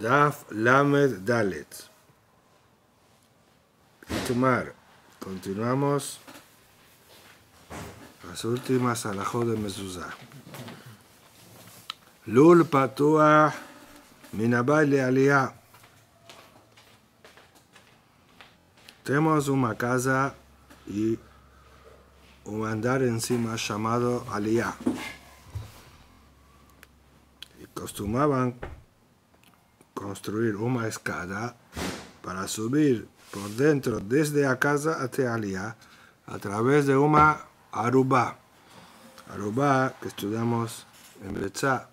Daf Lamed Dalet. Tomar, Continuamos las últimas la de Mezuzah. Lul Patua Minabale Aliyah. Tenemos una casa y un andar encima llamado Aliyah. Y costumaban construir una escada para subir por dentro desde a casa hasta allá a través de una aruba. Aruba que estudiamos en Bechá.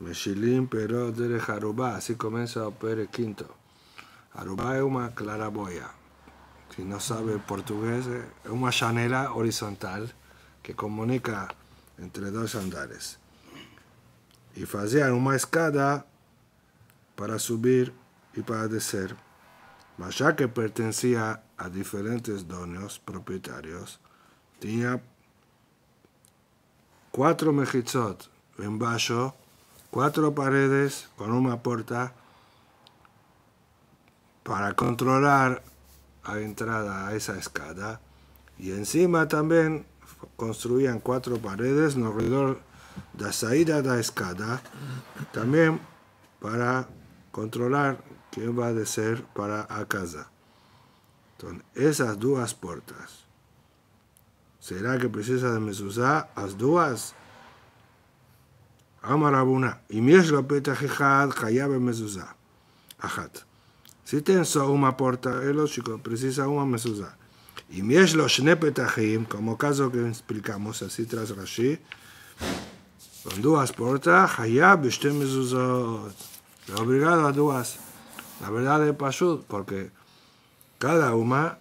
Meshilim pero de aruba, así comienza el quinto. Aruba es una claraboya. Si no sabe portugués, es una chanela horizontal que comunica entre dos andares y hacían una escada para subir y para descer. Mas ya que pertenecía a diferentes dueños propietarios, tenía cuatro mejizot en bajo, cuatro paredes con una puerta para controlar la entrada a esa escada y encima también construían cuatro paredes alrededor la salida de la escada, también para controlar quién va a ser para a casa. Entonces, esas dos puertas. ¿Será que precisa de mezuzá las dos? Amarabuna. Y mi יש לו פתח אחד, חייב במזוזה. Si tenso una puerta, es lógico, precisa una mezuzá. Y mi es los como caso que explicamos así tras Rashi, con dos portas, allá Lo Obligado a dos. La verdad es pasud, porque cada una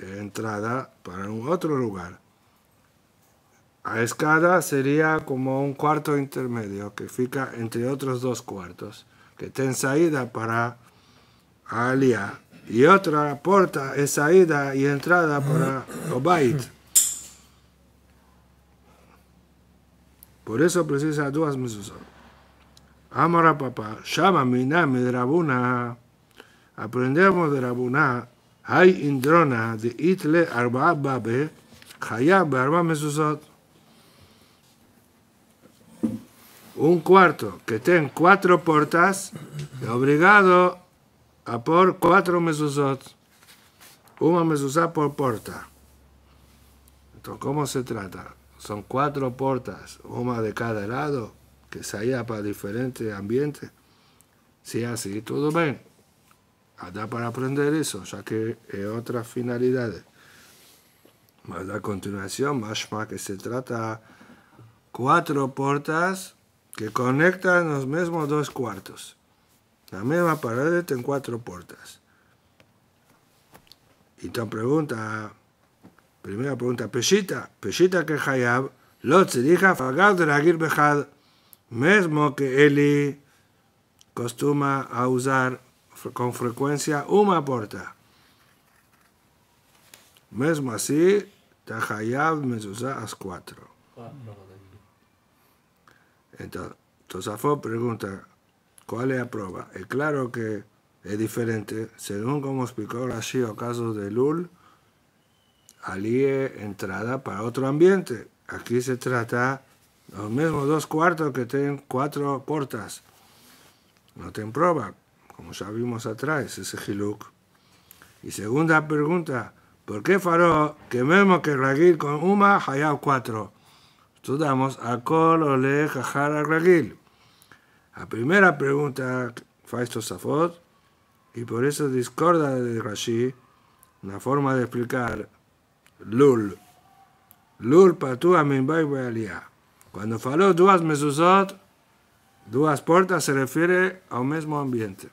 entrada para un otro lugar. A escada sería como un cuarto intermedio que fica entre otros dos cuartos, que ten salida para Alia y otra puerta es salida y entrada para Obait. Por eso precisa dos amor Amara papá, llama mi de Rabuna. Aprendemos de Rabuna, hay indrona de itle arba hayab arba mesuzot. Un cuarto que ten cuatro puertas, obligado a por cuatro mesuzot. Una mesuzá por porta. Entonces, ¿cómo se trata? Son cuatro puertas, una de cada lado, que salía para diferentes ambientes. Si así, todo bien. Da para aprender eso, ya que es otra finalidad más a continuación, más que se trata cuatro puertas que conectan los mismos dos cuartos. La misma pared tiene cuatro puertas. Y te pregunta, Primera pregunta, Peshita, Peshita que Hayab, Lot se dijo, Fagad la Behad, mismo que Eli costuma a usar con frecuencia una porta. Mesmo así, Tahayab usa las cuatro. Entonces, tosafo pregunta, ¿cuál es la prueba? Es claro que es diferente, según como explicó Rashi o casos de Lul, alíe entrada para otro ambiente. Aquí se trata los mismos dos cuartos que tienen cuatro puertas. No ten prueba, como ya vimos atrás, ese Hiluk. Y segunda pregunta, ¿por qué faró que vemos que Ragil con Uma hayao 4? damos a le Jajara Ragil. La primera pregunta, Faisto Safot, y por eso discorda de Rashi, una forma de explicar Lul. Lul a a alia. Cuando faló duas mesuzot, duas puertas se refiere al mismo ambiente.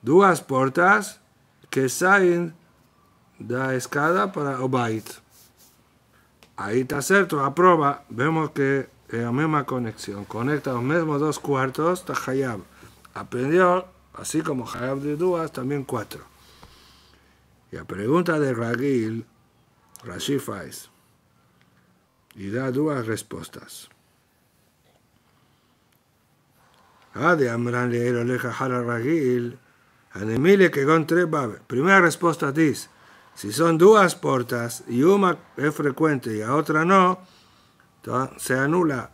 Duas puertas que salen da escada para Obait. Ahí está cierto, prueba Vemos que es la misma conexión. Conecta los mismos dos cuartos, está Hayab. Aprendió, así como Hayab de Duas, también cuatro. Y la pregunta de Ragil Rashi faz y da duas respostas. Ah, de Amran leer Oleja ragil. Anemile que Babe. Primera respuesta dice, si son duas portas y una es frecuente y a otra no, se anula.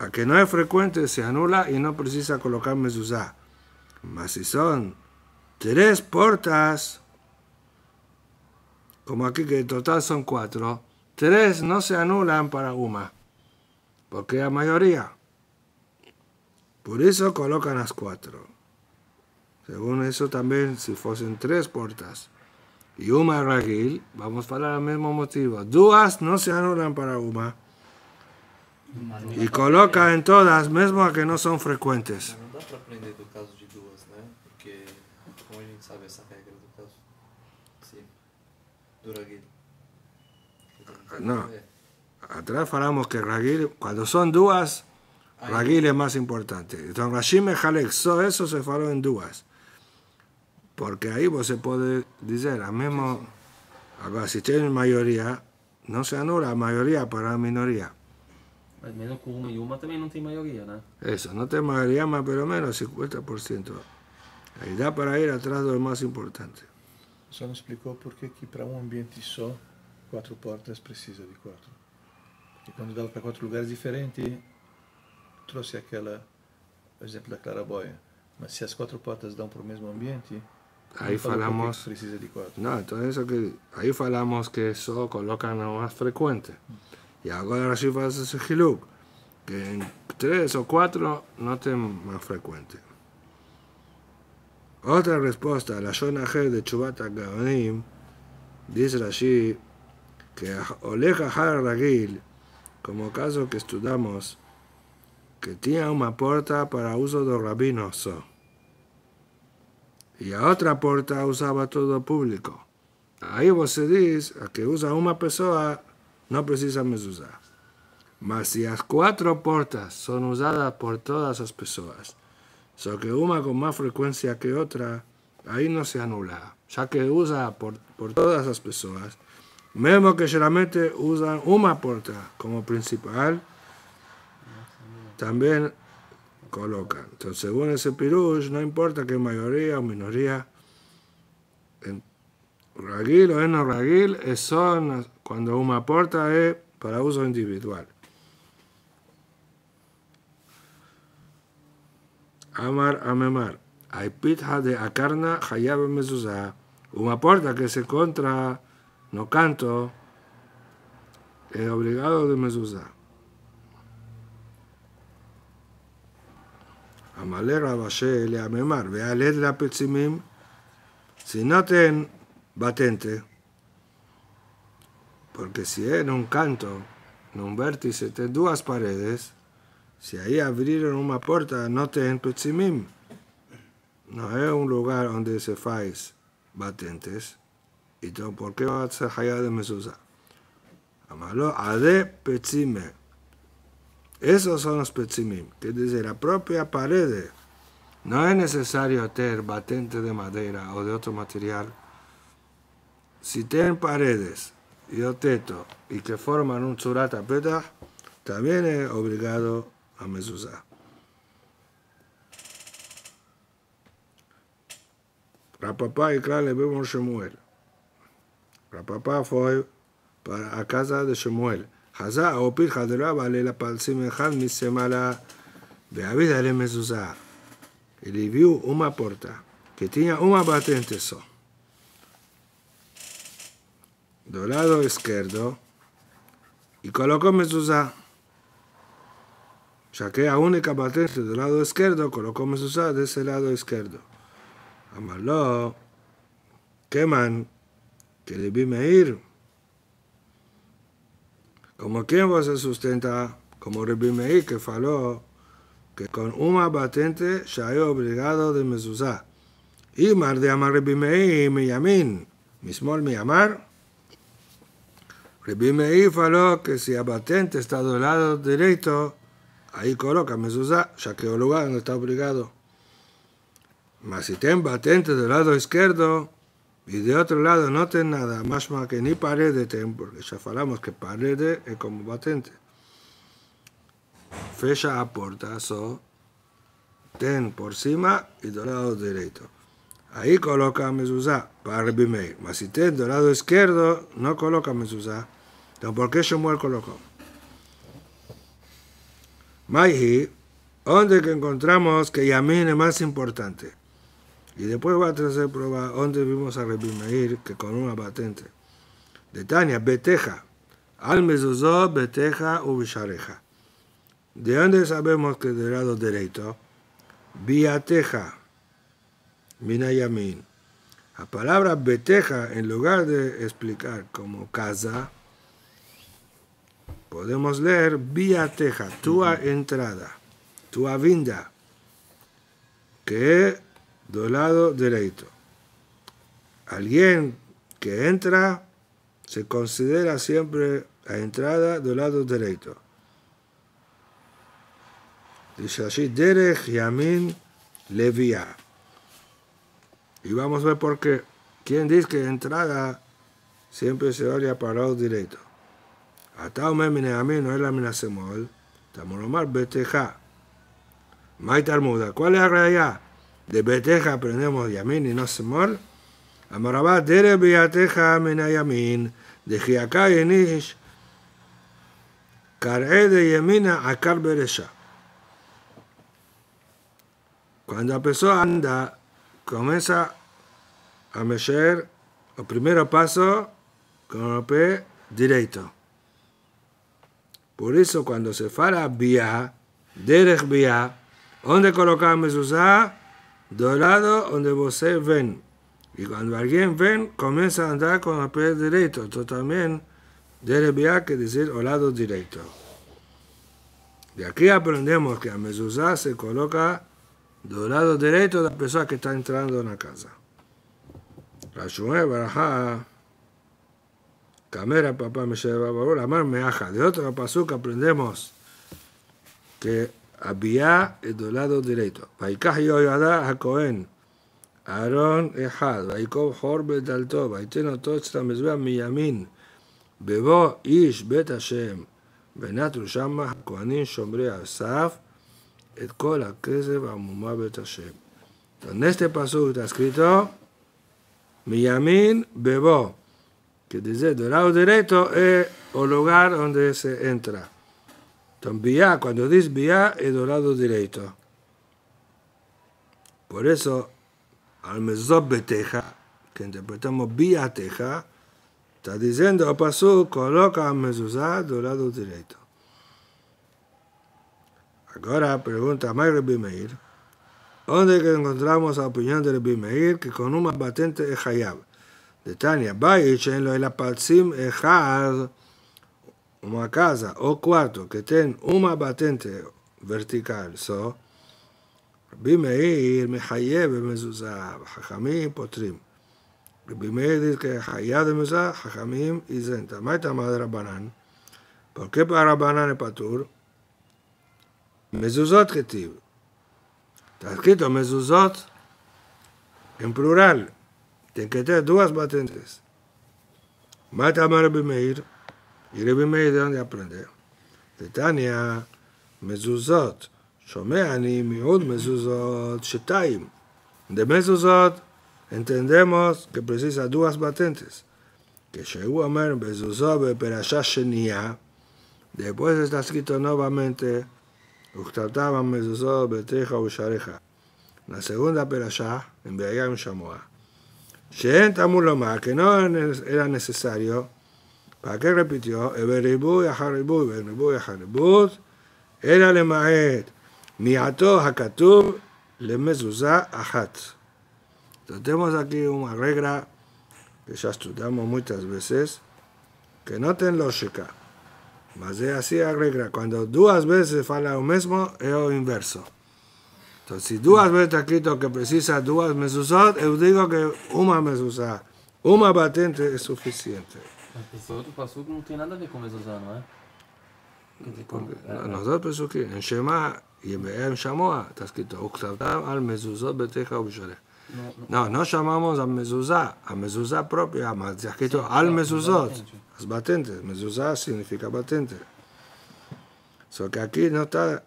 A que no es frecuente se anula y no precisa colocar mezuzá. Mas si son tres portas, como aquí que en total son cuatro, tres no se anulan para UMA, porque la mayoría. Por eso colocan las cuatro. Según eso también, si fuesen tres puertas y UMA Ragil, vamos para el mismo motivo. Dos no se anulan para UMA. Y coloca en todas, mismo a que no son frecuentes. No. Atrás falamos que Ragil, cuando son dúas, Raguil es más importante. Entonces, Rashim eso, eso se faló en dúas. Porque ahí vos se puede decir, al mismo, si tienen mayoría, no se anula la mayoría para la minoría. Al menos uno y uno también no tiene mayoría, ¿no? Eso, no tiene mayoría más pero menos 50%. Ahí da para ir atrás de lo más importante. só me explicou por que, para um ambiente só, quatro portas precisa de quatro. e quando dava para quatro lugares diferentes, trouxe aquela, o exemplo da claraboia. Mas se as quatro portas dão para o mesmo ambiente, aí falamos que precisa de quatro. Não, então é isso que aí falamos que só colocam na mais frequente. E agora se faz esse hiluk, que em três ou quatro não tem mais frequente. Otra respuesta a la Shona de Chubata Gaonim, dice allí que Oleja Haragil, como caso que estudiamos, que tenía una puerta para uso de rabinos y a otra puerta usaba todo público. Ahí vos dice a que usa una persona no precisa usar. Mas si las cuatro puertas son usadas por todas las personas, Sólo que una con más frecuencia que otra, ahí no se anula, ya que usa por, por todas las personas, mesmo que generalmente usan una puerta como principal, también colocan. Entonces, según ese pirush, no importa que mayoría o minoría, en ragil o en no ragil, son cuando una puerta es para uso individual. Amar Amemar. Hay pitja de Akarna Hayab Mezuzah. Una puerta que se contra, no canto, es obligado de Mezuzah. Amale Rabashe le Amemar. Vea la Petsimim. Si no ten batente, porque si en un canto, en un vértice, ten dos paredes, si ahí abrieron una puerta, no te pezimim No es un lugar donde se faz batentes. Entonces, ¿por qué va a ser allá de Mesusa? Amalo, ade petzime. Esos son los petzimim, que desde la propia pared. No es necesario tener batente de madera o de otro material. Si tienen paredes y un teto y que forman un surata tapeta, también es obligado המזוזה. Rapapá יקרא le שמואל. Rapapá fue para a casa de Shemuel. Hazá o pirja de la vale la palsimejal mi a vida le mezuzá. Y le vio una puerta que tenía una patente só. Do lado izquierdo y colocó mezuzá. Ya que la única patente del lado izquierdo, colocó Mesuzá de ese lado izquierdo. amarlo, queman, que le vime ir. Como quien vos se sustenta, como Rebimeí que faló, que con una patente ya he obligado de Mesuzá. Y mar de amar y y mi yamin, mismo mi amar. Rebimeí faló que si la patente está del lado derecho, ahí coloca mezuzá, ya que el lugar no está obligado. Mas si ten batente del lado izquierdo y de otro lado no ten nada, más más que ni pared ten, porque ya falamos que pared es como batente. Fecha puerta, so, ten por cima y del lado derecho. Ahí coloca mezuzá para el Mas si ten del lado izquierdo, no coloca mezuzá. Entonces, ¿por qué Shemuel colocó? Maihi, donde que encontramos que Yamin es más importante. Y después va a tercer prueba dónde vimos a Rebimeir que con una patente. De Tania, Beteja, al Beteja u villareja ¿De dónde sabemos que del lado derecho? Biateja, Mina Yamin. La palabra Beteja, en lugar de explicar como casa, Podemos leer vía teja, tua entrada, tua vinda, que do lado derecho. Alguien que entra se considera siempre a entrada do lado derecho. Dice allí, Derech Yamin Levia. Y vamos a ver por qué. ¿Quién dice que entrada siempre se vale para el derechos. Atao me mina yamín, no es la mina semol. Estamos beteja. beteja. muda. ¿Cuál es la realidad? De beteja aprendemos yamín y no semol. Amaravá dere biateja mina yamin, Deji acá y enish. Car de yamina a carbereya. Cuando empezó a andar, comienza a meyer. El primer paso, con el pie derecho. Por eso cuando se fala vía derech vía ¿dónde coloca mezuzá, do lado donde vos ven. Y cuando alguien ven, comienza a andar con el pie derecho. Esto también derech via que decir o lado derecho. De aquí aprendemos que a mezuzá se coloca do lado derecho de la persona que está entrando en la casa. La Camera, papá me lleva a la mar me aja. De otro paso que aprendemos que había el lado derecho. Baikaj y Oyadá a Cohen. Aarón Ejad. Baikov Horbe Dalto. Baiteno Tochta Mezbea Miyamin. Bebo Ish Bet Hashem. ונטו שמה הכהנים שומרי Asaf. Et כל הכסף המומה bet Hashem. En este paso está escrito, mi bebo, que dice, el lado derecho es el lugar donde se entra. Entonces, cuando dice vía, es del lado derecho. Por eso, al Teja, que interpretamos vía teja, está diciendo a coloca a Mesuzá del lado derecho. Ahora pregunta a Bimeir. Meir, ¿dónde encontramos la opinión de Bimeir que con una patente es Hayab? דתניא, בית שאין לו אלא פרצים אחד ומרכזה, או קוואטו, quarto אומה tem ורטיקל, סו. רבי מאיר מחייב במזוזה, וחכמים פותרים. רבי מאיר דיסקי חייב במזוזה, חכמים איזנתא. מה הייתה מה רבנן? פורקי רבנן פטור, מזוזות כתיב. תתקידו מזוזות הם פלורל. Tem que tener dos batentes. Mata a Rebbe Meir, y Rebbe Meir de donde aprender. Tania, mezuzot, שומע אני Mezuzot mezuzot, De mezuzot entendemos que precisa dos batentes. Que llegó a mezuzot, mezuzot allá shenia. Después está escrito nuevamente, Uchtatam mezuzot beteja ushareja. La segunda perashá en Beayam Shamoah que no era necesario, ¿para qué repitió? Eberibu y Ajaribud, Eberibu y Ajaribud, era lemaet, miato hakatub Tenemos aquí una regla que ya estudiamos muchas veces, que no tiene lógica. Mas es así la regla, cuando dos veces fala lo mismo, es lo inverso. Entonces, si tú veces está escrito que precisa dos mesuzot, yo digo que una mezuzá, una patente es suficiente. El otro pasuk no tiene nada que ver con mezuzá, ¿no es? Eh? Porque, que eh, que en Shema, en Shamoa, está escrito, al mezuzot beteja ubisharech. No, no llamamos a mezuzá, a mezuzá propia, está escrito al mezuzot, las patentes, mezuzá significa patente. Solo que aquí no está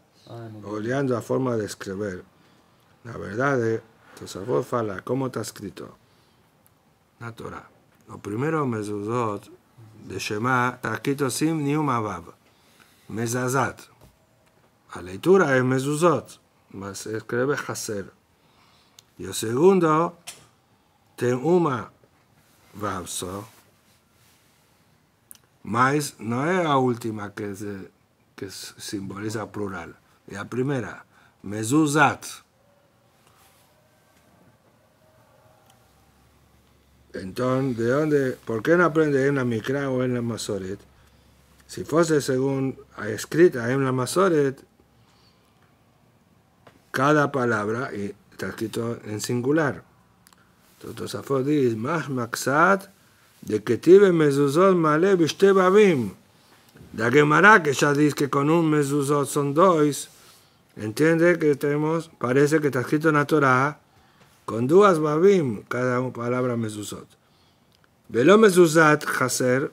oleando la forma de escribir. La verdad es, eh, Tosafot fala, ¿cómo está escrito? La Torah. Lo primero, Mezuzot, de Shema, está escrito sin ni un abab. Mezazat. La lectura es Mezuzot, mas se escribe Haser. Y el segundo, una Vavso. Mas no es la última que, que simboliza plural. Y la primera, mezuzat. Entonces, ¿de dónde? ¿Por qué no aprende en la Mikra o en la Masoret? Si fuese según ha escrita en la Masoret, cada palabra está escrito en singular. Entonces, Safo dice, maxat de que tive mezuzot male bishte babim. La Gemara que ya dice que con un mezuzot son dos, Entiende que tenemos, parece que está escrito en la Torah, con dos babim, cada palabra mesuzot. Velo mesuzat haser,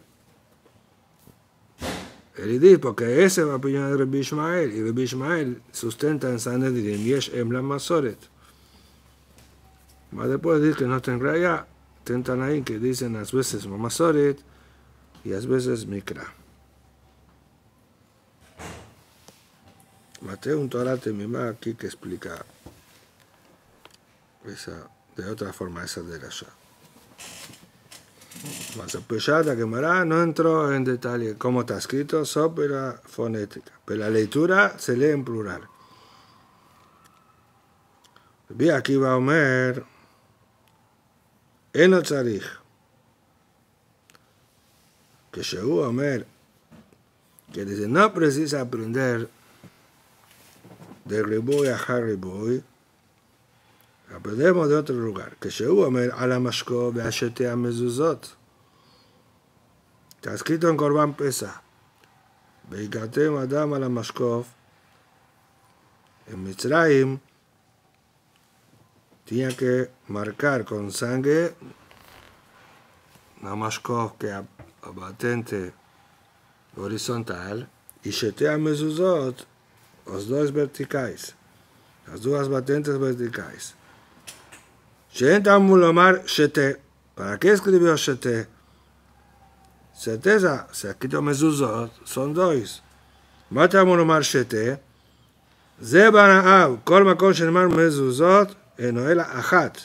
el porque ese es la opinión de Rabbi y Rabbi Ishmael sustenta en Sanedrin, Yesh Emla Masoret. Más después dice que no está en realidad, tentan ahí que dicen a veces Masoret y a veces Mikra. Mateo un mi Temimá aquí que explica esa, de otra forma esa de allá. Más apoyada que mara no entro en detalle cómo está escrito, sópera fonética, pero la lectura se lee en plural. Vi aquí va Omer, el Tzarich, que llegó Omer, que dice, no precisa aprender דריבוי אחר ריבוי, הבדל מודות רוגר, כשהוא אומר על המשקו והשתי המזוזות. תזכיתון קורבן פסח, והגעתם אדם על המשקוף, עם מצרים, que marcar con sangre Namashkov que abatente horizontal os dois verticais, as duas batentes verticais. Shenta Mulomar Shete. ¿Para qué escribió Shete? Certeza, se aqui tem mezuzot, son dos. Mata Mulomar Shete. Ze ברעב, kol מקום shenmar mezuzot, אינו achat, אחת.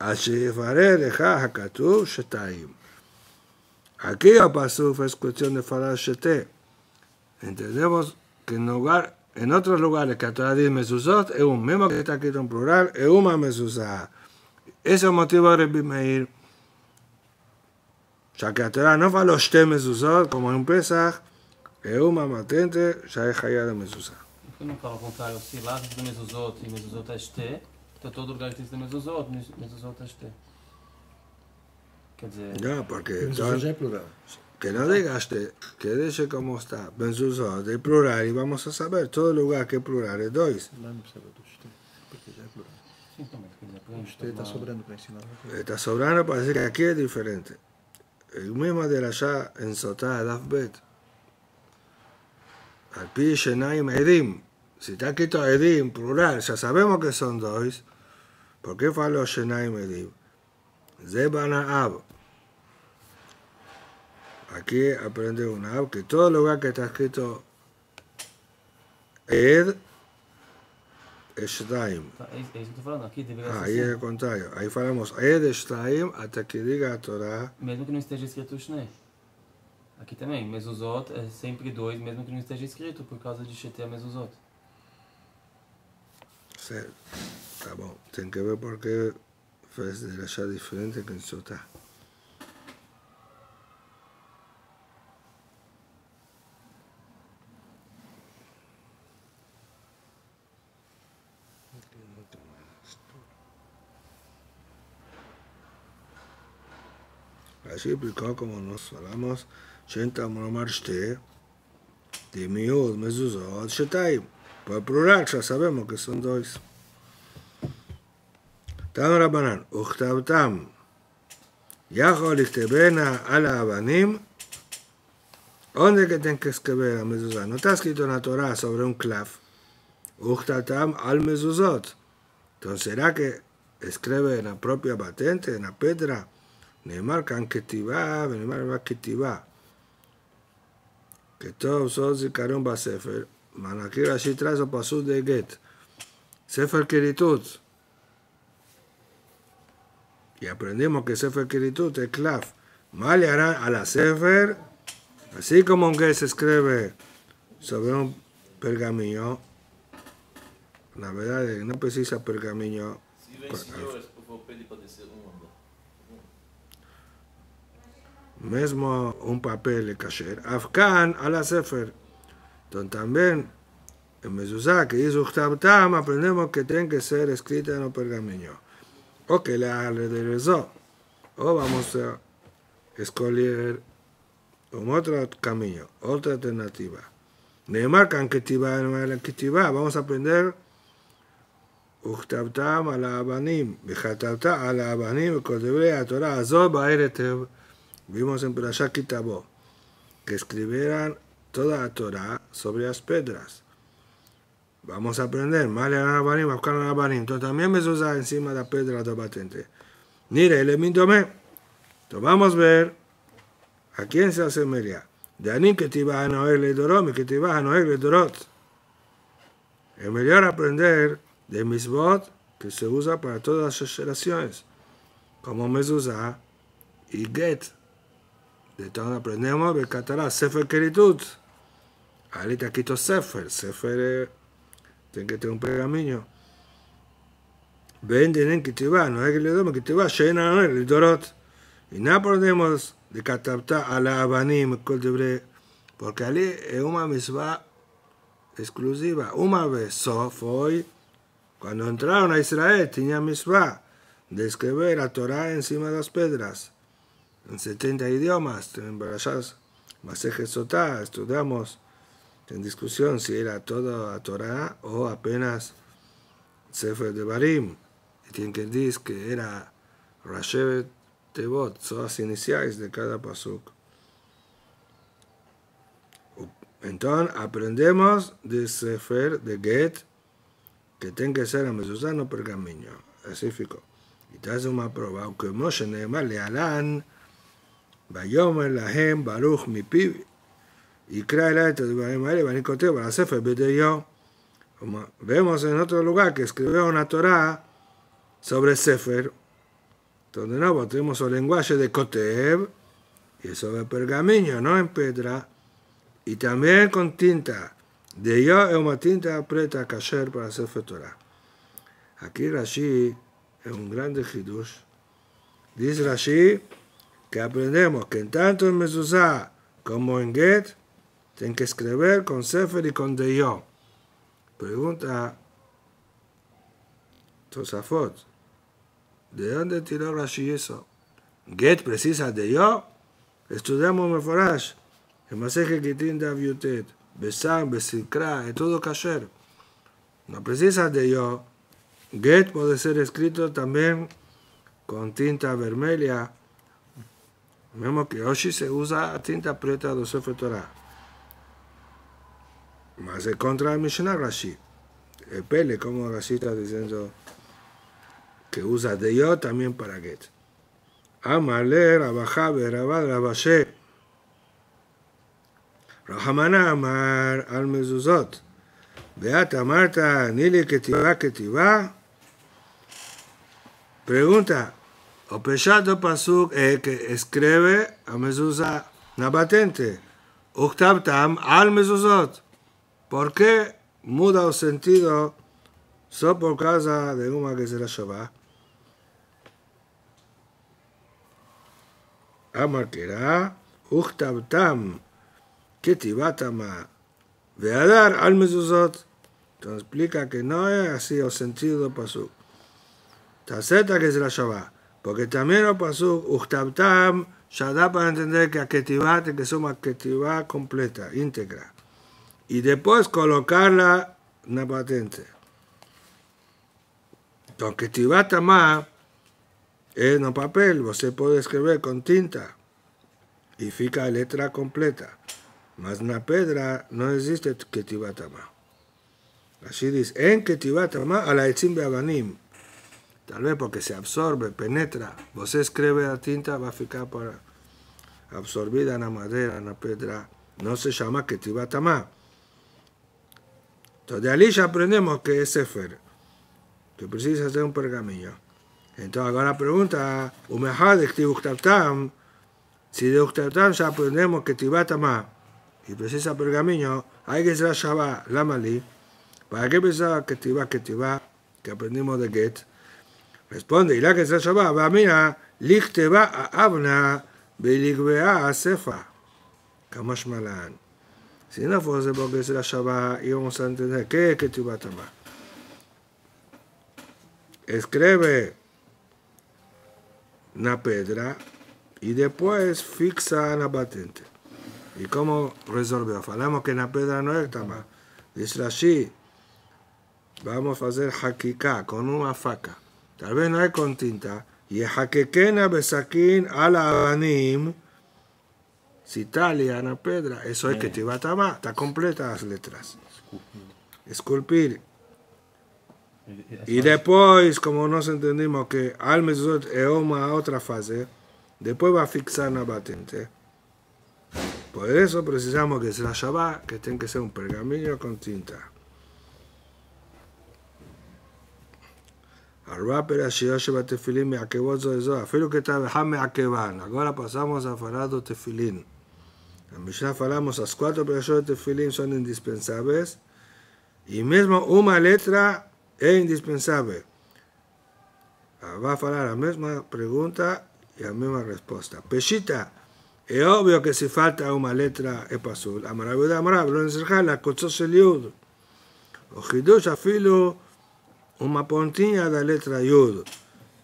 lecha שיפרא לך הכתוב שתיים. Aquí a pasuk es cuestión de falar shete. Entendemos que en lugar en otros lugares que a 10 mesuzot, es un mismo que está escrito en plural, es una mesuzá. Ese es el motivo de Rebbe Meir. Ya que Torah no faló shte mesuzot, como en Pesach, es una matente, ya es Hayá de mesuzá. Por que não fala o contrário? Se lá de e mesuzot é este, então todo lugar diz de mesuzot, mezuzot é este. Quer dizer... Não, porque... Mezuzot já é plural. que no que deje como está. ben sus plural y vamos a saber todo lugar que plural es dois. está sobrando para Está sobrando para decir que aquí es diferente. El mismo de allá en Sotá, Daf Bet. Al de Shenaim Edim. Si está quito Edim, plural, ya sabemos que son dois. ¿Por qué falo Shenaim Edim? Zebana ab Aquí aprende una app que todo lugar que está escrito Ed Stein. É ah, isso que eu estou falando aqui, deveria ser. Aí ah, é o contrário. Aí falamos Ed Stein até que diga a Torá. Mesmo que não esteja escrito Shnei. Aqui também, Mesuzot é sempre dois, mesmo que não esteja escrito, por causa de Shetea Mesuzot. Certo. Tá bom. Tem que ver porque fez de deixar diferente que não está implicó, como nos hablamos, por plural ya sabemos que son dos. tan Rabanán, Uchtautam, Yahol Ichtebena ala Abanim, ¿dónde que tenés que escribir a mezuzot No está escrito en la Torah sobre un clav. Uchtautam al mezuzot. Entonces, ¿será que escribe en la propia patente, en la piedra? Nemar canketibá, nemar canketibá. Que todos los carambas sefer. Manakir así trazo el paso de get. Sefer queritud. Y aprendimos que sefer queritud es clave. Mal a la sefer. Así como un se escribe sobre un pergamino. La verdad es que no precisa pergamino. Pues, mesmo un papel kasher. Afkan ala sefer. Entonces también en Mezuzá, que hizo Uchtabtam, aprendemos que tiene que ser escrita en un pergamino. O que la regresó. O vamos a escoger un otro camino, otra alternativa. que Neymar tiba, vamos a aprender Uchtabtam ala Abanim, Bechatabtam ala Abanim, Kodebrea Torah, Azoba este Vimos en Perashá que escribieran toda la Torah sobre las piedras. Vamos a aprender. Male Rabanim, Afkan Rabanim. Entonces también Mesuzá encima de la piedra de patente. Mire, el me Entonces vamos a ver a quién se asemeja. De Anim que te iba a Noel le Dorot, que te iba a Noel el Dorot. Es mejor aprender de Misbot que se usa para todas las generaciones, como Mesuzá y Get. De todo aprendemos Catalá, Sefer Keritut. te quito Sefer. Sefer tiene que tener un pergamino. Venden en Kitibá, no es que le damos Kitibá, llena no el Dorot. Y nada aprendemos de Katapta a la Abanim, Porque allí es una misma exclusiva. Una vez, so, fue cuando entraron a Israel, tenía misma de escribir la Torah encima de las piedras en 70 idiomas, en Barayas, Maseje Sotá, estudiamos en discusión si era toda la Torah o apenas Sefer de Barim. Y tienen que decir que era Rashev Tebot, son las iniciales de cada pasuk. Entonces aprendemos de Sefer de Get que tiene que ser a Mesuzano pergamino. Así específico Y te hace una prueba, aunque Moshe y le alán elahem baruch ברוך מפיו, יקרא אליי את הדברים האלה ואני כותב על para yo Vemos en otro lugar que escribió una Torah sobre Sefer, donde no, tenemos el lenguaje de Kotev, y sobre pergamino, no en piedra, y también con tinta. De yo es una tinta preta kasher para Sefer Torah. Aquí Rashi es un grande jidush Dice Rashi, que aprendemos que en tanto en Mezuzá como en Get, tienen que escribir con Sefer y con Deyo. Pregunta Tosafot, ¿de dónde tiró Rashi eso? ¿Get precisa yo Estudiamos Meforash, el masaje que tiene David Besam, Besikra, es todo kasher. No precisa yo Get puede ser escrito también con tinta vermelha vemos que hoy se usa tinta preta de Sefer Torah. Mas es contra el Mishnah Rashi. El Pele, como Rashi está diciendo que usa de yo también para Get. Amale, Rabajabe, Rabad, Rabashe. Rahamana Amar al Mezuzot. Beata Marta, Nile Ketiva, Ketiva. Pregunta, o peyato pasuk es eh, que escribe a mezuzá una patente. Uchtabtam al mezuzot. ¿Por qué muda el sentido solo por causa de una que la Shabbat? Amarquera, uktab tam, a dar al mezuzot. Entonces explica que no es así el sentido pasuk. Taceta que la Shabbat. Porque también lo pasó Uchtabtam, ya da para entender que tiene que somos Aketibat completa, íntegra. Y después colocarla en la patente. Entonces, Aketibat más es en papel, usted puede escribir con tinta y fica letra completa. Mas en la pedra no existe Aketibat más. Así dice, en Aketibat más a la Tal vez porque se absorbe, penetra. Vos escribe la tinta, va a ficar para absorbida en la madera, en la piedra. No se llama Ketibatama. Entonces, de allí ya aprendemos que es Sefer, que precisa hacer un pergamino. Entonces, ahora pregunta, Umehad, si de Uktabtam ya aprendemos que Tibatama y precisa pergamino, hay que ser la Lamali, ¿para qué pensaba que que que aprendimos de Get? Responde que es Shabbat, mira Lichteba a Abna, Beligvea a Sefa. Kamashmalan. Si no fuese porque es la Shabbat, íbamos a entender qué es que te va a tomar. Escribe una pedra y después fixa la patente. ¿Y cómo resolvió? Falamos que la pedra no es tama. Dice así, vamos a hacer hakika con una faca tal vez no es con tinta, Yehaquequena Besaquín Alabanim, Citalia, Ana Pedra, eso es que te va a tomar. está completa las letras. Esculpir. Eh, y después, como nos entendimos que al Eoma eh, a otra fase, después va a fixar una patente. Por eso precisamos que se la Shabbat, que tenga que ser un pergamino con tinta. Ahora e pasamos a hablar farado tefilín. En Mishnah falamos las cuatro perashot de tefilín son indispensables y mismo una letra es indispensable. Va a hablar la misma pregunta y la misma respuesta. Peshita, es obvio que si falta una letra es pasul. Maravilla maravilla, lo la la se liud. O hidush afilo una pontinha da letra Yud,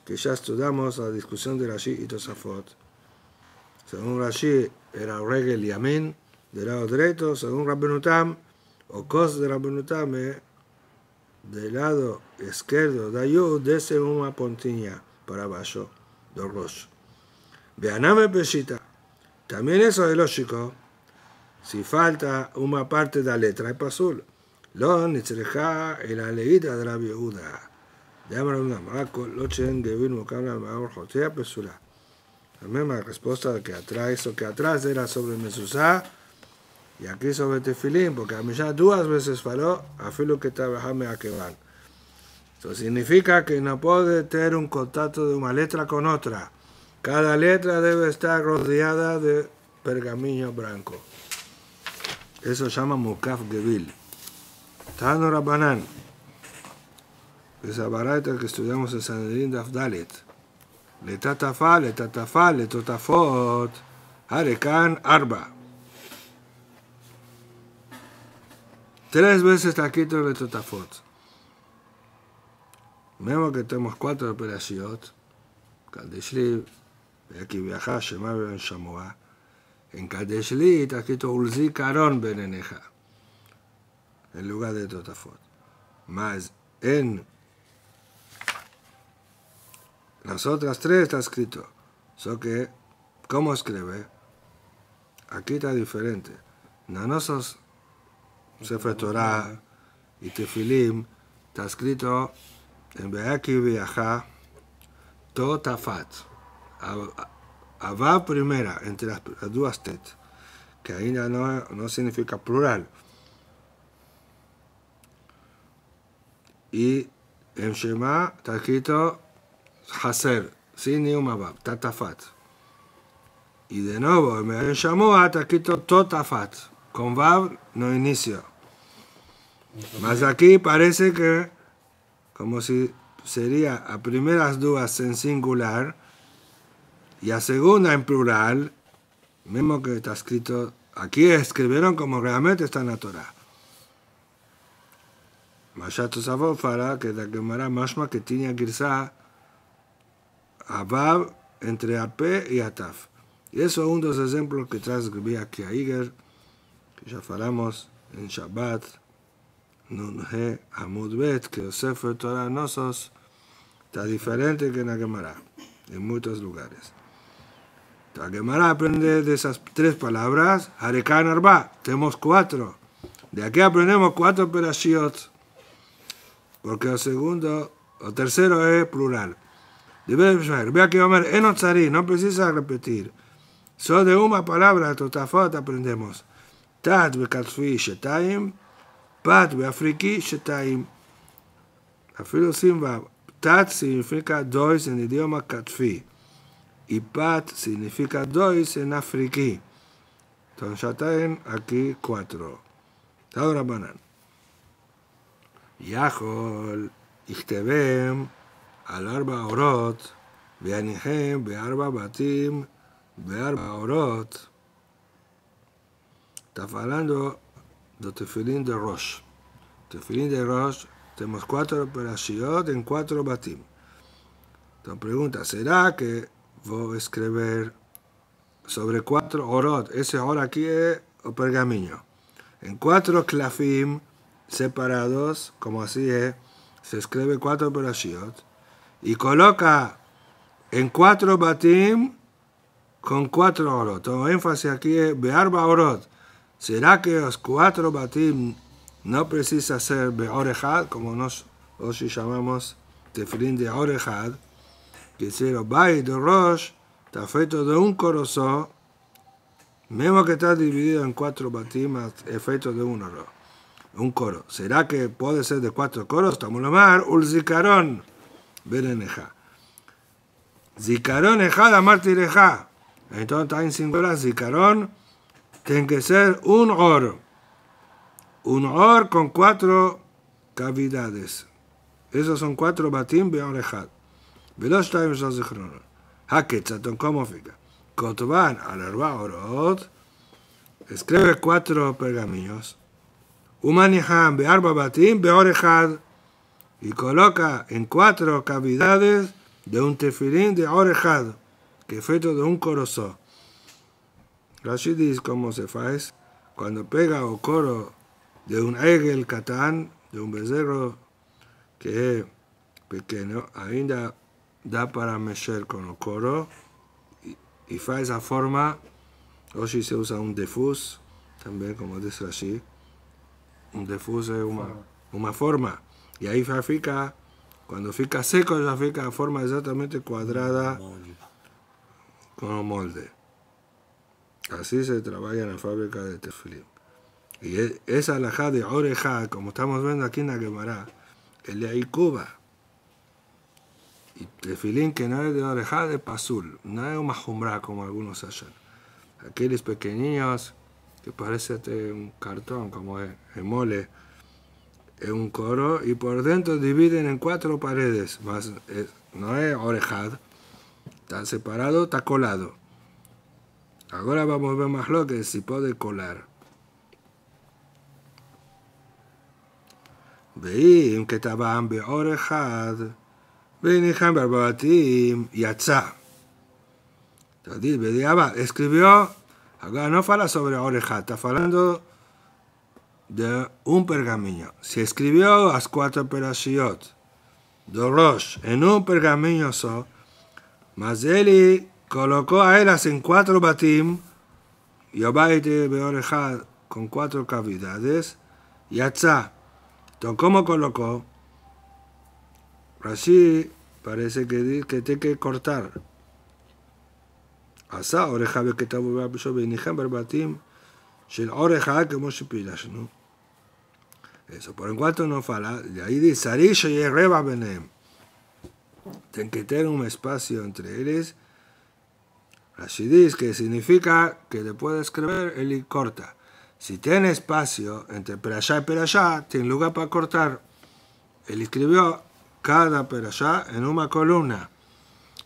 que ya estudiamos la discusión de Rashi y Tosafot. Según Rashi, era Regel Yamin, del lado derecho, según Tam, o cos de es eh, del lado izquierdo de Yud, desde una pontinha para abajo, del a Veaname Peshita, también eso es lógico, si falta una parte de la letra, es azul. Lo נצרכה y הלאית de la יהודה. דאמר אמנם, רק lochen, עוד שאין דוד מוקם לה מעל חוטיה La respuesta que atrás. eso que atrás era sobre Mesuzá y aquí sobre Tefilín, porque a mí ya dos veces faló a filo que trabajame a van. Eso significa que no puede tener un contacto de una letra con otra. Cada letra debe estar rodeada de pergamino blanco. Eso se llama Mukaf Gevil. Tano Rabanán. Esa baraita que estudiamos en Sanedín de Afdalet. Le tatafa, le tatafa, le totafot. harekan Arba. Tres veces taquito le totafot. Vemos que tenemos cuatro operaciones. Kaldeshliv, aquí viajá, Shema Ben Shamoa. En Kaldeshliv, taquito Ulzi Karon Beneneja en lugar de Totafot. Mas en las otras tres está escrito. So que, ¿cómo escribe? Aquí está diferente. Nanosos Sefer Torah y Tefilim está escrito en Beaki Viaja Totafat. Abba primera, entre las, dos tet, que ahí no, no significa plural. y en Shema está escrito Haser, sin ni un Tatafat. Y de nuevo, en Me'en Shamoa está escrito Totafat, con bab no inicio. Más aquí parece que, como si sería a primeras dudas en singular y a segunda en plural, mismo que está escrito, aquí escribieron como realmente está en la Torah. Mayato Zabófara, que la Gemara Mashma, que tiene Girsá, Abab, entre AP y Ataf. Y uno de dos ejemplos que transcribí aquí a Iger, que ya falamos en Shabbat, Nunhe Amud Bet, que Yosef fue Torah nosotros. está diferente que en la Gemara, en muchos lugares. La Gemara aprende de esas tres palabras, Harekan Arba, tenemos cuatro. De aquí aprendemos cuatro perashiot porque el segundo, el tercero es plural. ver. Vea que Omer enotzari, no precisa repetir. Solo de una palabra, Totafot, aprendemos. Tat katfi shetaim, pat afriki shetaim. Afilo simba. Tat significa dos en idioma katfi. Y pat significa dos en afriki. Entonces ya en aquí cuatro. Ahora banana. YAHOL Ichtebem, ALARBA OROD אורות, BEARBA BATIM BEARBA OROD Está hablando de tefilín de Rosh. Tefilín de roche tenemos cuatro perashiot en cuatro batim. Entonces pregunta, ¿será que voy a escribir sobre cuatro orot? Ese ahora aquí es el pergamino. En cuatro clafim, separados, como así es, se escribe cuatro perashiot, y coloca en cuatro batim con cuatro orot. Todo énfasis aquí es Bearba orot. ¿Será que los cuatro batim no precisa ser Beorejad, como nos hoy llamamos tefilín de Orejad? Que hicieron Bay de Rosh, está feito de un corazón mismo que está dividido en cuatro batim, efecto de un orot un coro. ¿Será que puede ser de cuatro coros? Tamulomar, un zicarón, bereneja. Zicarón ejada martireja. Entonces está en singular, zicarón, tiene que ser un oro. Un or con cuatro cavidades. Esos son cuatro batim beorejad. Veloz time ¿Qué zikaron. esto? ¿cómo fica? Kotvan alarba, orod. orot. Escribe cuatro pergaminos batín be orejad y coloca en cuatro cavidades de un tefilín de orejad, que feito de un corozo. Rashid dice cómo se faz cuando pega o coro de un egel catán, de un becerro que es pequeño, ainda da para mexer con o coro y fa faz a forma. si se usa un defus, también, como dice Rashid, un difuso, una una forma. y ahí ya fica, cuando fica seco, ya fica a forma exactamente cuadrada con un molde. Así se trabaja en la fábrica de Tefilín. Y e, esa alhaja de oreja, como estamos viendo aquí en la Gemara, el de Cuba Y Tefilín que no es de oreja de pasul, no es una como algunos hallan. Aquellos pequeños que parece este un cartón, como es, el mole, es un coro, y por dentro dividen en cuatro paredes, no es orejad, está separado, está colado. Ahora vamos a ver más lo que si puede colar. ואם que estaba be y ברבבתים, יצא. yatsa. escribió no no fala sobre oreja, está hablando de un pergamino. Se escribió las cuatro perashiot de Rosh en un pergamino só, mas él colocó a ellas en cuatro batim, y de oreja con con cuatro cavidades, y atzá. ¿Cómo ¿cómo colocó? parece que, que que cortar עשה עורך של עורך כמו שפילשנו. Eso, por en cuanto no fala, de ahí dice y Benem. Ten que tener un espacio entre ellos. Así dice que significa que después de escribir, él corta. Si tiene espacio entre allá y allá, tiene lugar para cortar. Él escribió cada allá en una columna,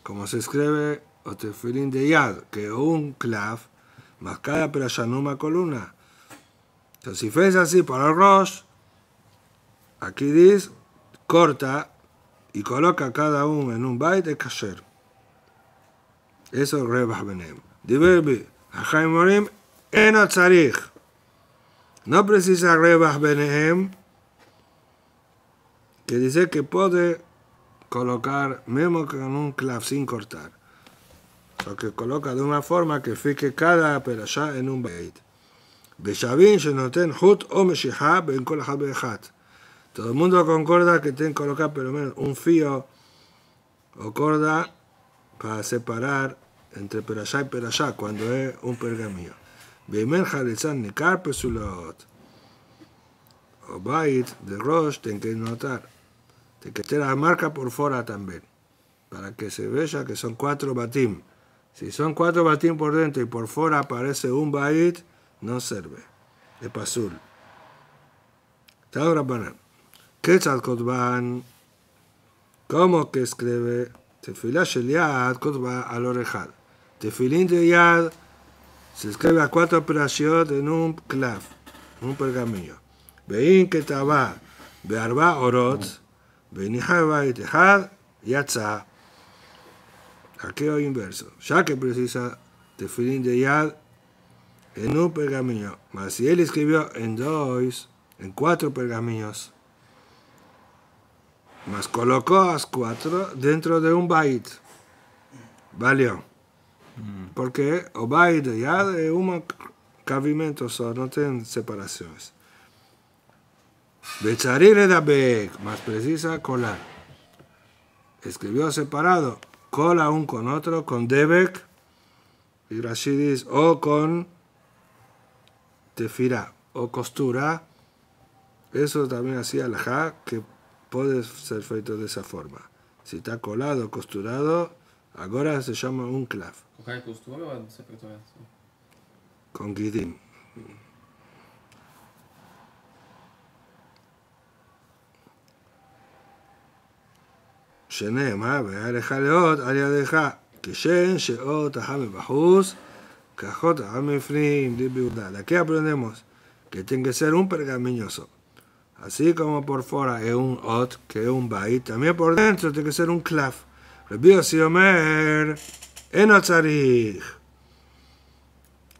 como se escribe o tefilín de yad, que un clav, más cada una columna. Entonces, si fes así para el Rosh, aquí dice, corta y coloca cada uno en un byte de kasher. Eso es Rebah Benem. diverbi Ajaim Morim, en No precisa Rebah Benem, que dice que puede colocar memo con un clav sin cortar lo que coloca de una forma que fique cada perashá en un bait. hut o Todo el mundo concorda que tienen que colocar por lo menos un fío o corda para separar entre perashá y perashá cuando es un pergamino. Beimen halitzan nikar pesulot. O bait de Rosh tienen que notar. Tienen que tener la marca por fuera también. Para que se vea que son cuatro batim. Si son cuatro batim por dentro y por fuera aparece un bait, no sirve. Es pasul. ¿qué el Kotban. ¿Cómo que escribe? Tefilá Sheliad Kotban al orejal. Tefilín de Yad se escribe a cuatro operaciones en un clav, un pergamino. Vein Ketabá, Bearba Orot, Benihai Bait Echad, Yatzah. Aquello inverso. Ya que precisa definir de Yad en un pergamino. Mas si él escribió en dos, en cuatro pergaminos, mas colocó las cuatro dentro de un byte. Valió. Mm. Porque o bait de Yad es un cabimento solo, no tiene separaciones. da edabek, más precisa colar. Escribió separado Cola un con otro, con Debek y Rashidis, o con Tefira o costura. Eso también hacía el ja, que puede ser feito de esa forma. Si está colado, costurado, ahora se llama un clav. ¿Con qué costura o se Con guidim. שנאמר, והיה לך לאות על ידיך, כשן שאות החם מבחוץ, cajota, La que aprendemos que tiene que ser un pergaminoso. Así como por fuera es un ot, que es un bait, también por dentro tiene que ser un clav. Repito, si Omer, enotzarij.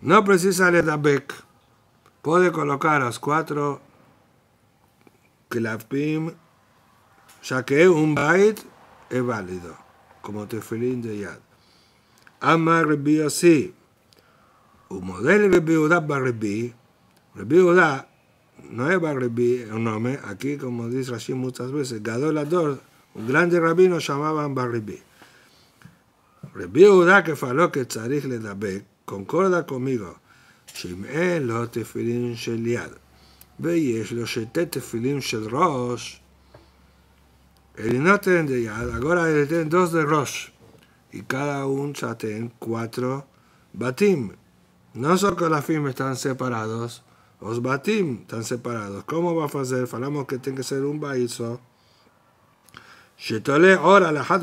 No precisa el Puede colocar los cuatro clavpim, ya que es un bait es válido, como tefilín de yad. Ama Rabbi así. Umodel modelo de Barrebí. Rabbi Udá no es Barrebí un nombre. Aquí, como dice Rashid muchas veces, Gadolador, un grande rabino llamaban Barrebí. Rabbi que faló que Tzarich le dabe, concorda conmigo. Shim'e lo tefilín shel yad. Veis, los שתי תפילים rosh el Noten de Yad, ahora el dos de Roche. y cada un ya tiene cuatro batim. No solo que las firmas están separados, los batim están separados. ¿Cómo va a hacer? Falamos que tiene que ser un baíso. ahora ahora la אחת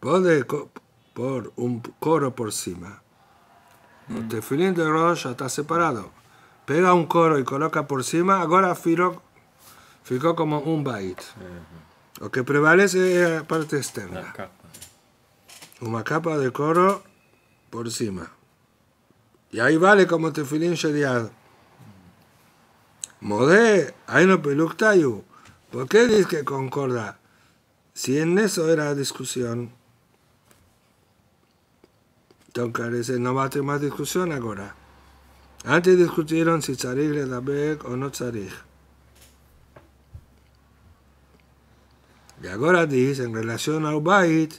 lo por un coro por cima. El tefilín de ya está separado. Pega un coro y coloca por cima. Ahora Firo Ficó como un bait. Lo que prevalece es la parte externa. Una capa de coro por encima. Y ahí vale como te sheriad. Modé, ahí no peluctayu. ¿Por qué dice que concorda? Si en eso era discusión. Entonces no va a tener más discusión ahora. Antes discutieron si tzarig le dabek o no tzarig. Y ahora dice en relación al bait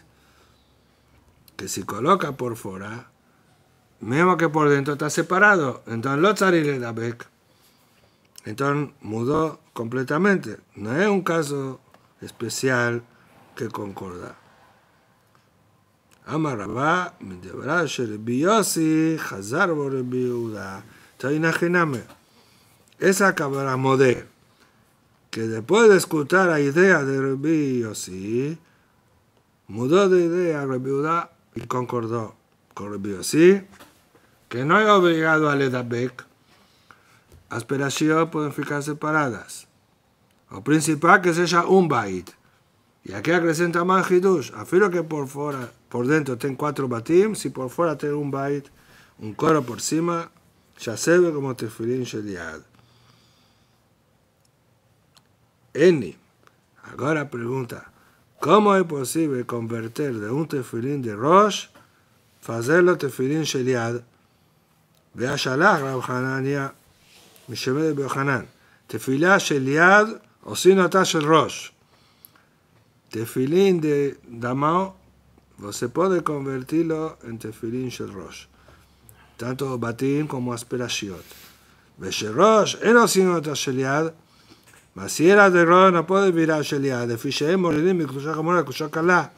que si coloca por fuera, mismo que por dentro está separado, entonces lo tzarile la Entonces mudó completamente. No es un caso especial que concorda. Amarabá, Biosi, Hazar Hazarbo, Rebiuda. Entonces, imagíname. Esa cabra modé que después de escuchar la idea de Rabbi Yossi, mudó de idea Rabbi y concordó con Rabbi Yossi que no es obligado a Ledabek. Las perashiyot pueden ficar separadas. lo principal que sea un bait. Y aquí acrecenta más hidush. Afirmo que por fuera, por dentro ten cuatro batim, si por fuera tiene un bait, un coro por cima, ya se ve como tefilín sheliad. Ahora pregunta, ¿cómo es posible convertir de un um tefilín de Rosh, hacerlo tefilín Sheliad? Ve a Shalach, Rabhanania, Mishemede Beohanan. Tefilá Sheliad, o si no está el Rosh. Tefilín de Damao, você puede convertirlo en em tefilín Shel Rosh. Tanto Batín como Aspera Shiot. Ve Shel Rosh, en o si no está Sheliad, si era de Roda no puede mirar sheliad de Fishem, eh, de Kushá Jamora, kusha Kalá.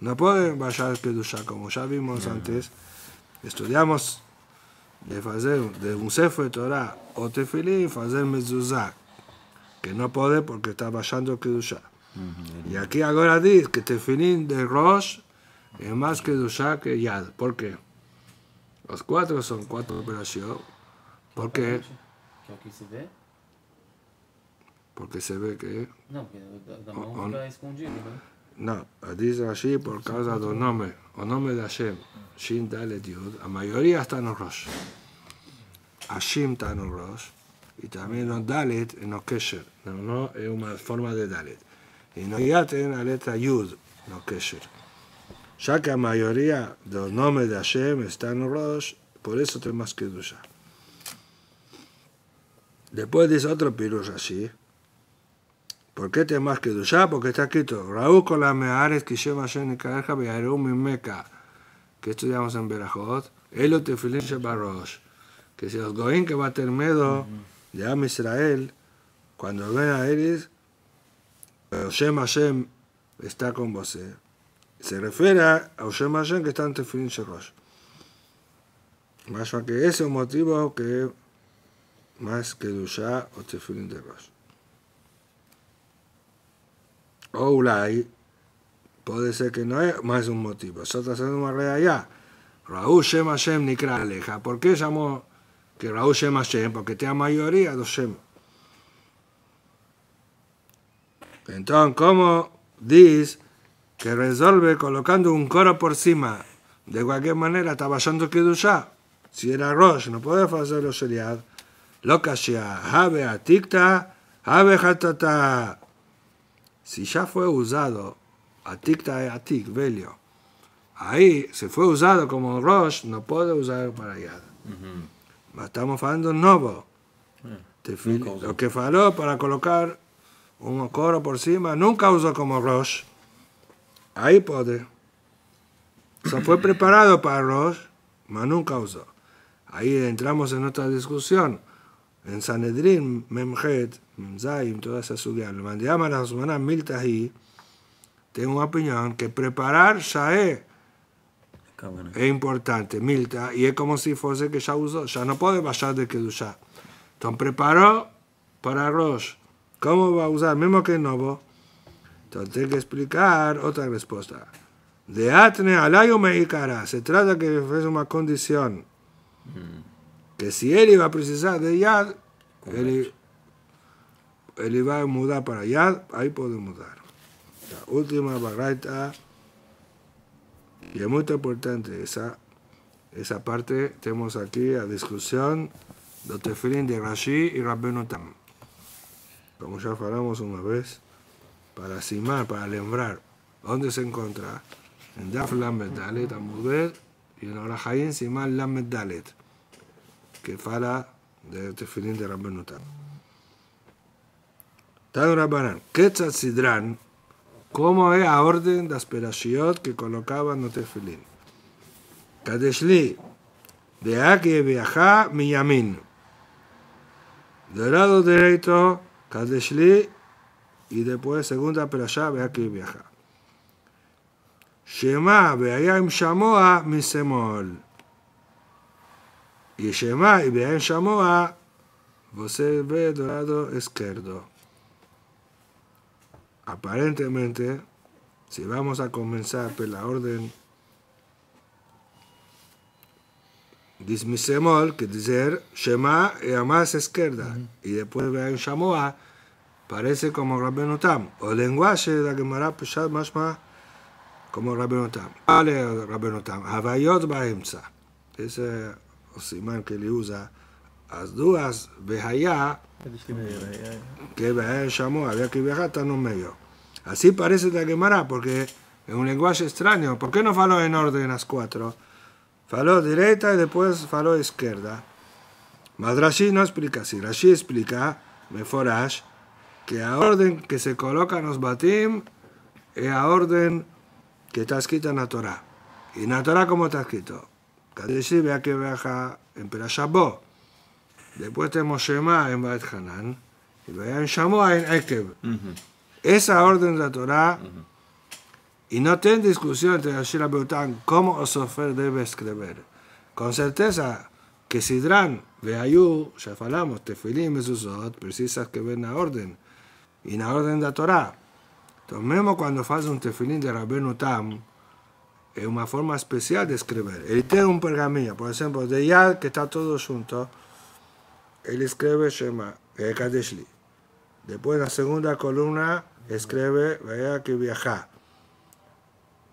No puede bajar Kedushá, como ya vimos antes. Estudiamos de hacer de un de Torah o Tefilí, hacer Mezuzá, que no puede porque está vayando Kedusha Y aquí ahora dice que Tefilín de Rosh es más Kedushá que Yad. ¿Por qué? Los cuatro son cuatro operaciones. ¿Por qué? ¿Que aquí se ve? porque se ve que... No, porque la escondido, ¿no? No, dice así por causa del nombre, o nombre de Hashem, Shin Dalet Yud, la mayoría está en el Rosh. Hashim está en el Rosh, y también los Dalet en los Kesher, no, no es una forma de Dalet. Y no ya tienen la letra Yud, los Kesher. Ya que la mayoría de los nombres de Hashem están en el Rosh, por eso tenemos que duchar. Después dice otro pirus así, ¿Por qué te más que Dusha, Porque está escrito, Raúl con la meares que lleva Beharum y Meca, que estudiamos en Berajot, Elo para Shebarosh, que si los Goín que va a tener miedo de Am Israel, cuando ven a Eris, eh, Hashem Hashem está con vos. Eh. Se refiere a Hashem Hashem que está en Tefilín Sherosh. Más que ese es un motivo que más que Dusha o Tefilín de Rosh o puede ser que no es más un motivo. una red allá. Raúl Shem Hashem Nikra Aleja. ¿Por qué llamó que Raúl Shem Hashem? Porque te mayoría los Shem. Entonces, ¿cómo dice que resuelve colocando un coro por cima? De cualquier manera, está que Kedushá. Si era Rosh, no puede hacerlo seriad. Lo que hacía, Habe Atikta, Habe Hatata si ya fue usado a atik, velio, ahí se fue usado como rosh, no puede usar para allá. Estamos falando nuevo. Eh, lo que faló para colocar un coro por encima, nunca usó como rosh. Ahí puede. Se fue preparado para rosh, pero nunca usó. Ahí entramos en otra discusión en Sanedrín, Memhet, Memzaim, toda esa suya, lo mandé a las humanas milta y tengo una opinión que preparar ya es, importante, milta, y es como si fuese que ya usó, ya no puede bajar de que ya Entonces preparó para arroz. ¿Cómo va a usar? Mismo que Novo. Entonces que explicar otra respuesta. De Atne alayo me Se trata que es una condición. Mm que si él iba a precisar de Yad, él, él, iba a mudar para Yad, ahí puede mudar. La última barreta, y es muy importante esa, esa parte, tenemos aquí la discusión de Tefilín de Rashi y Rabbenotam. Como ya hablamos una vez, para simar, para lembrar, ¿dónde se encuentra? En Daf Lamed Dalet y en Orahayin Simar Lamed Dalet que fala de Tefilín este de Rabbeinu Tan. ¿Qué Rabbanan, Ketzat Sidran, ¿Cómo es a ordem de perashiot que colocava no Tefilín. Kadeshli, de viaja mi Miyamin. Del lado derecho, Kadeshli, y después segunda ve aquí Viajá. Shema a Shamoa Semol. Y Shema y en Shamoa, você ve do lado izquierdo. Aparentemente, si vamos a comenzar por la orden Dismisemol, que dice er, Shema y a más izquierda. Y después en Shamoa, parece como Rabbeinu Tam. O lenguaje de la Gemara Peshat Mashma, como Rabbeinu Tam. Vale, Rabbeinu Tam. Havayot Baemza o simán que le usa las dos ve que llamó, había que viajar hasta un medio. Así parece la quemará, porque es un lenguaje extraño. ¿Por qué no faló en orden las cuatro? Faló derecha y después faló izquierda. madrashi no explica así. Rashi explica, Meforash, que a orden que se coloca en los batim es a orden que está escrita en la Torah. Y en la Torah, ¿cómo está escrito? vea que viaja en Perashabó. Después tenemos Shema en Baet Hanan. Y en Shamoa en Ekev. Esa orden de la Torah. Y no ten discusión entre Ashira Beután cómo Osofer debe escribir. Con certeza que Sidran, Beayú, ya falamos, tefilín y Susot, precisas que ven la orden. Y la orden de la Torah. Entonces, mismo cuando hace un Tefilín de Rabenu Tam, es una forma especial de escribir. Él tiene un pergamino, por ejemplo, de Yad, que está todo junto, él escribe Shema, eh, Kadeshli. Después, en la segunda columna, escribe Vea que viaja.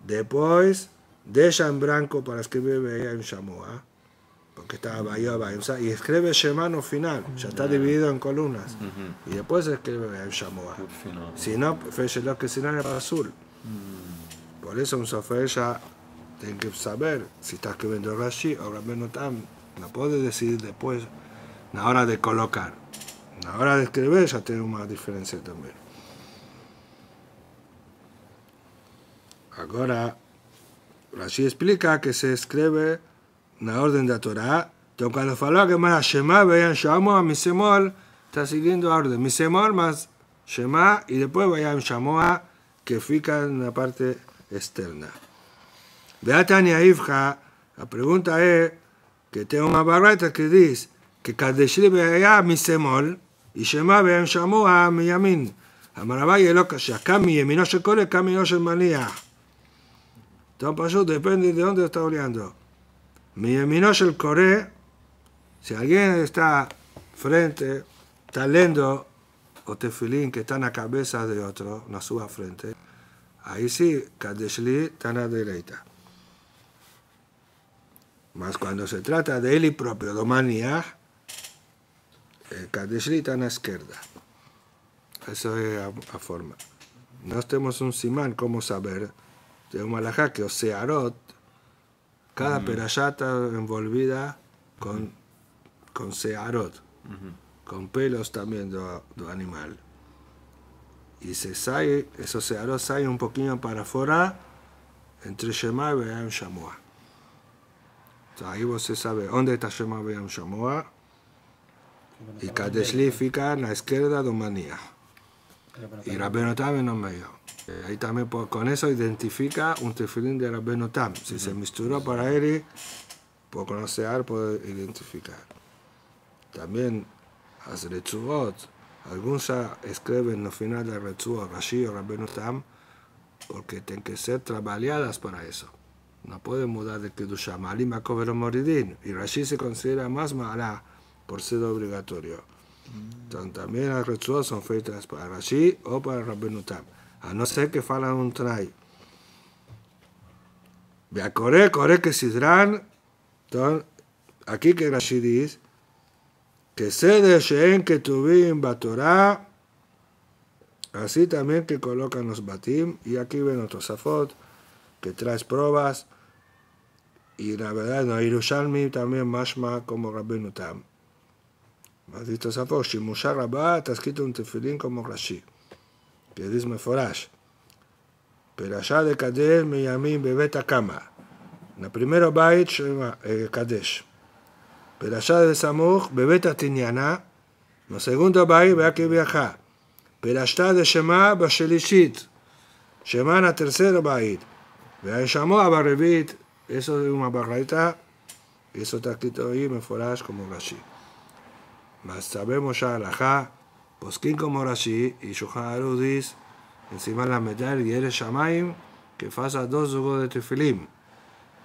Después, deja en blanco para escribir Vea en Shamoa, porque estaba Vaya Vaya. Y escribe Shema no final, ya está dividido en columnas. Y después escribe Vea en Shamoa. Si no, fecha lo que si no era azul. Mm. Por eso un sofer ya tiene que saber si está escribiendo Rashi o Rabbeinu Tam. No puede decidir después, la hora de colocar. La hora de escribir ya tiene una diferencia también. Ahora, Rashi explica que se escribe la orden de Torah. Entonces, cuando faló que más Shema, vean llamó a Misemol, está siguiendo la orden. Misemol más Shema, y después vayan llamó a que fica en la parte externa. Vea, Tania Ifja, la pregunta es que tengo una barreta que dice que Kadeshri a mi Semol y Shema llamó a mi Yamin. ¿qué loca, לא קשה, mi kore? ¿Qué קורא, mi mi el manía? manía. Entonces, depende de dónde está Mi Miyamino el kore, si alguien está frente, está leyendo o tefilín que está en la cabeza de otro, en su frente, Ahí sí, Kadeshli está a la derecha. Mas cuando se trata de él y propio, domanía eh, Kadeshli está a la izquierda. Eso es la forma. No tenemos un simán, ¿cómo saber? un malajá que Osearot, cada mm. perayata envolvida con, con searot, con pelos también de animal y se sale, eso se hará un poquito para afuera entre Shema y Beam Shamoa. Ahí vos sabe dónde está Shema Beam Shamoa. Y Kadeshli fica en la izquierda de manía Y Tam en el medio. Eh, ahí también con eso identifica un tefilín de Tam. Si se misturó para él, puede conocer, puede identificar. También, las Alguns escriben no final la Retzua Rashi o Rabbeinu Tam porque tienen que ser trabajadas para eso. No pueden mudar de Kedushá. Malim Akov Moridin. y Rashi se considera más malá por ser obligatorio. Entonces también las Retzuas son feitas para Rashi o para Rabbeinu Tam. A no ser que falam un trai. Ve a Coré, Coré que Sidran. entonces, aquí que Rashi dice, כסדר que כתובים בתורה, así también que colocan los batim, y aquí ven los tosafot, que traes pruebas, y la verdad, no, Yerushalmi también mashma como Rabbeinu Tam. Más dicho tosafot, Shimushar Rabba, tasquito un tefilín como Rashi, que dice Meforash. Pero allá de Kadesh, Miyamim, Bebet Akama. La primera bait, eh, Kadesh. Pero allá de Samuch, Bebeta en la ¿ah? segunda país, vea que viaja. Pero allá de Shema, Bashelishit. Shema, la tercero país. Vea llamó a Barrevit, eso es una barraita, eso está escrito ahí, me forás como Rashi. Mas sabemos ya Alajá, Poskin como Rashi, y Shulchan dice, encima la metal, y eres Shamaim, que pasa dos jugos de tefilim.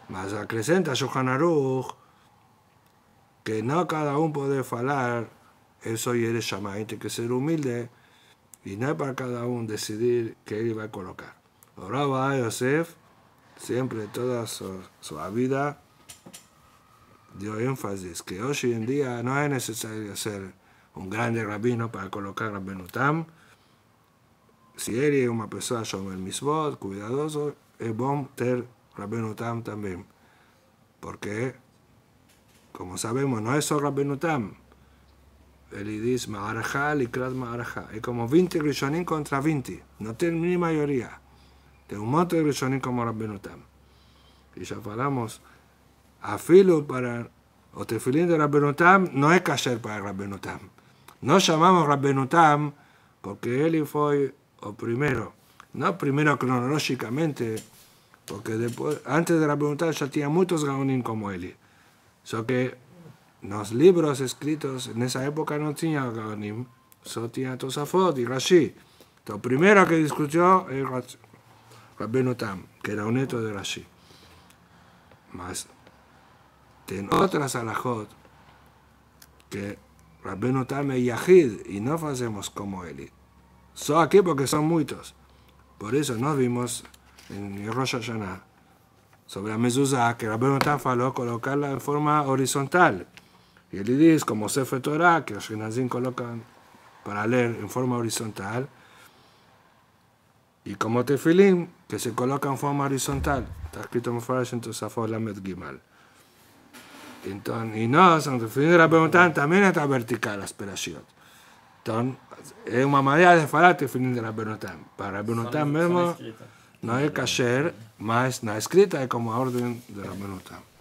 Mas acrecenta Shulchan Aruch, que no cada uno puede hablar, eso y eres llamado tiene que ser humilde y no es para cada uno decidir que va a colocar. Oraba Yosef, siempre toda su, vida dio énfasis que hoy en día no es necesario ser un grande rabino para colocar a Benutam. Si él es una persona el misbot, cuidadoso, es bueno tener rabenutam también. también. qué? como sabemos, no es solo Benutam. El Idis y Likrat Maharajá. Es como 20 Rishonim contra 20. No tiene ni mayoría. Tiene un monte de Rishonim como Rabbenutam. Y ya hablamos, afilo para o tefilín de Utam, no es kasher para Utam. No llamamos Utam porque él fue o primero. No primero cronológicamente, porque después, antes de Utam ya tenía muchos gaonim como él. So que los libros escritos en esa época no tenían Gaonim, solo tenían Tosafot y Rashi. Lo primero que discutió es Rabbeinu Tam, que era un neto de Rashi. Más, ten otras alajot que Rabbeinu Tam es Yahid y no hacemos como él. Solo aquí porque son muchos. Por eso nos vimos en Rosh Hashanah sobre la mezuzá, que la habló faló colocarla en forma horizontal. Y él dice, como Sefer Torah, que los Shinazim colocan para leer en forma horizontal, y como Tefilim, que se coloca en forma horizontal. Está escrito en Farash entonces Tosafot la Gimal. Entonces, y no, San fin de la Natán también está vertical, la aspiración. Entonces, es una manera de falar Tefilín de la Natán. Para la Natán mismo, no es kasher, Mas na escrita é como a ordem da minuta.